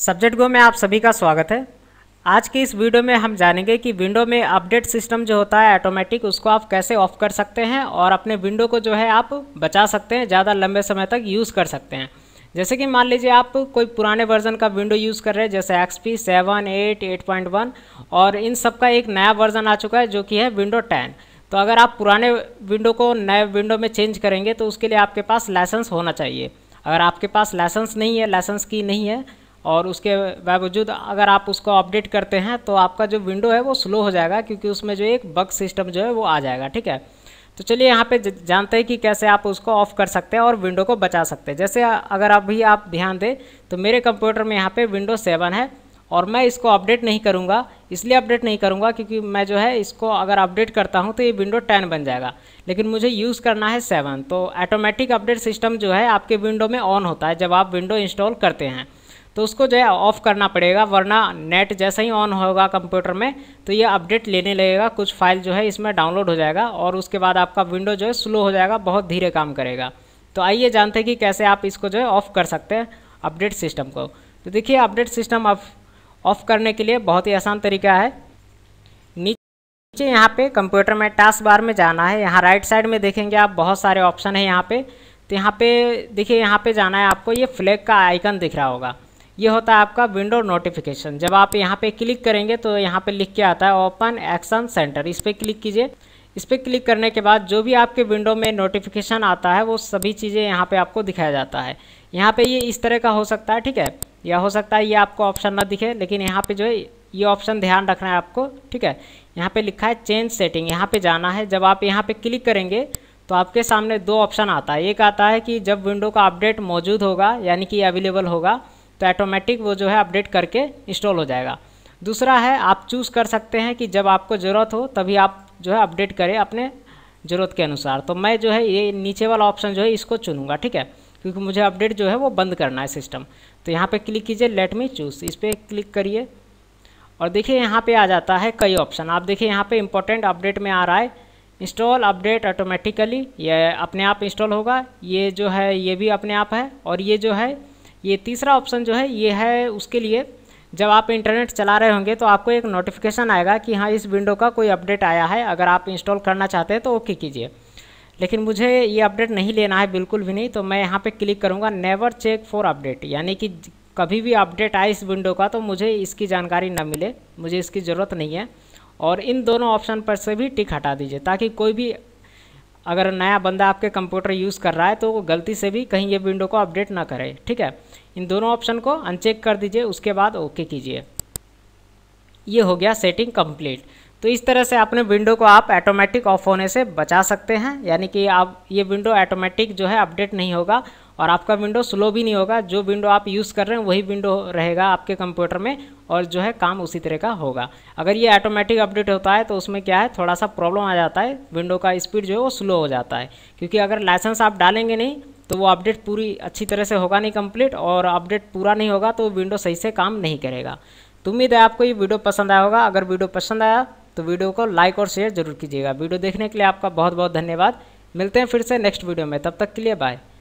subject गो में आप सभी का स्वागत है आज की इस वीडियो में हम जानेंगे कि विंडो में अपडेट सिस्टम जो होता है ऑटोमेटिक उसको आप कैसे ऑफ कर सकते हैं और अपने विंडो को जो है आप बचा सकते हैं ज़्यादा लंबे समय तक यूज़ कर सकते हैं जैसे कि मान लीजिए आप कोई पुराने वर्जन का विंडो यूज़ कर रहे हैं जैसे X P seven eight eight point one और इन सब का एक नया वर्जन आ चुका है जो कि है विंडो टेन तो अगर आप पुराने विंडो को नए विंडो में चेंज करेंगे तो उसके लिए आपके पास लाइसेंस होना चाहिए अगर आपके पास लाइसेंस नहीं है लाइसेंस की नहीं है और उसके बावजूद अगर आप उसको अपडेट करते हैं तो आपका जो विंडो है वो स्लो हो जाएगा क्योंकि उसमें जो एक बग सिस्टम जो है वो आ जाएगा ठीक है तो चलिए यहाँ पे जानते हैं कि कैसे आप उसको ऑफ कर सकते हैं और विंडो को बचा सकते हैं जैसे अगर अभी आप ध्यान दें तो मेरे कंप्यूटर में यहाँ पे विंडो सेवन है और मैं इसको अपडेट नहीं करूँगा इसलिए अपडेट नहीं करूँगा क्योंकि मैं जो है इसको अगर अपडेट करता हूँ तो ये विंडो टेन बन जाएगा लेकिन मुझे यूज़ करना है सेवन तो ऐटोमेटिक अपडेट सिस्टम जो है आपके विंडो में ऑन होता है जब आप विंडो इंस्टॉल करते हैं तो उसको जो है ऑफ़ करना पड़ेगा वरना नेट जैसे ही ऑन होगा कंप्यूटर में तो ये अपडेट लेने लगेगा कुछ फाइल जो है इसमें डाउनलोड हो जाएगा और उसके बाद आपका विंडो जो है स्लो हो जाएगा बहुत धीरे काम करेगा तो आइए जानते हैं कि कैसे आप इसको जो है ऑफ़ कर सकते हैं अपडेट सिस्टम को तो देखिए अपडेट सिस्टम ऑफ करने के लिए बहुत ही आसान तरीका है नीचे यहाँ पे कंप्यूटर में टास्क बार में जाना है यहाँ राइट साइड में देखेंगे आप बहुत सारे ऑप्शन हैं यहाँ पे तो यहाँ पे देखिए यहाँ पे जाना है आपको ये फ्लैग का आइकन दिख रहा होगा ये होता है आपका विंडो नोटिफिकेशन जब आप यहाँ पे क्लिक करेंगे तो यहाँ पे लिख के आता है ओपन एक्शन सेंटर इस पर क्लिक कीजिए इस पर क्लिक करने के बाद जो भी आपके विंडो में नोटिफिकेशन आता है वो सभी चीज़ें यहाँ पे आपको दिखाया जाता है यहाँ पे ये इस तरह का हो सकता है ठीक है या हो सकता है ये आपको ऑप्शन ना दिखे लेकिन यहाँ पे जो है ये ऑप्शन ध्यान रखना है आपको ठीक है यहाँ पे लिखा है चेंज सेटिंग यहाँ पे जाना है जब आप यहाँ पे क्लिक करेंगे तो आपके सामने दो ऑप्शन आता है एक आता है कि जब विंडो का अपडेट मौजूद होगा यानी कि अवेलेबल होगा तो ऐटोमेटिक वो जो है अपडेट करके इंस्टॉल हो जाएगा दूसरा है आप चूज़ कर सकते हैं कि जब आपको ज़रूरत हो तभी आप जो है अपडेट करें अपने ज़रूरत के अनुसार तो मैं जो है ये नीचे वाला ऑप्शन जो है इसको चुनूँगा ठीक है क्योंकि मुझे अपडेट जो है वो बंद करना है सिस्टम तो यहाँ पे क्लिक कीजिए लेट मी चूज़ इस पर क्लिक करिए और देखिए यहाँ पे आ जाता है कई ऑप्शन आप देखिए यहाँ पे इंपॉर्टेंट अपडेट में आ रहा है इंस्टॉल अपडेट ऑटोमेटिकली ये अपने आप इंस्टॉल होगा ये जो है ये भी अपने आप है और ये जो है ये तीसरा ऑप्शन जो है ये है उसके लिए जब आप इंटरनेट चला रहे होंगे तो आपको एक नोटिफिकेशन आएगा कि हाँ इस विंडो का कोई अपडेट आया है अगर आप इंस्टॉल करना चाहते हैं तो ओके कीजिए लेकिन मुझे ये अपडेट नहीं लेना है बिल्कुल भी नहीं तो मैं यहाँ पे क्लिक करूँगा नेवर चेक फॉर अपडेट यानी कि कभी भी अपडेट आए इस विंडो का तो मुझे इसकी जानकारी ना मिले मुझे इसकी ज़रूरत नहीं है और इन दोनों ऑप्शन पर से भी टिक हटा दीजिए ताकि कोई भी अगर नया बंदा आपके कंप्यूटर यूज़ कर रहा है तो गलती से भी कहीं ये विंडो को अपडेट ना करे ठीक है इन दोनों ऑप्शन को अनचेक कर दीजिए उसके बाद ओके कीजिए ये हो गया सेटिंग कंप्लीट तो इस तरह से अपने विंडो को आप ऑटोमेटिक ऑफ होने से बचा सकते हैं यानी कि आप ये विंडो ऑटोमेटिक जो है अपडेट नहीं होगा और आपका विंडो स्लो भी नहीं होगा जो विंडो आप यूज़ कर रहे हैं वही विंडो रहेगा आपके कंप्यूटर में और जो है काम उसी तरह का होगा अगर ये ऑटोमेटिक अपडेट होता है तो उसमें क्या है थोड़ा सा प्रॉब्लम आ जाता है विंडो का स्पीड जो है वो स्लो हो जाता है क्योंकि अगर लाइसेंस आप डालेंगे नहीं तो वो अपडेट पूरी अच्छी तरह से होगा नहीं कंप्लीट और अपडेट पूरा नहीं होगा तो विंडो सही से काम नहीं करेगा तो उम्मीद है आपको ये वीडियो पसंद आया होगा अगर वीडियो पसंद आया तो वीडियो को लाइक और शेयर जरूर कीजिएगा वीडियो देखने के लिए आपका बहुत बहुत धन्यवाद मिलते हैं फिर से नेक्स्ट वीडियो में तब तक के लिए बाय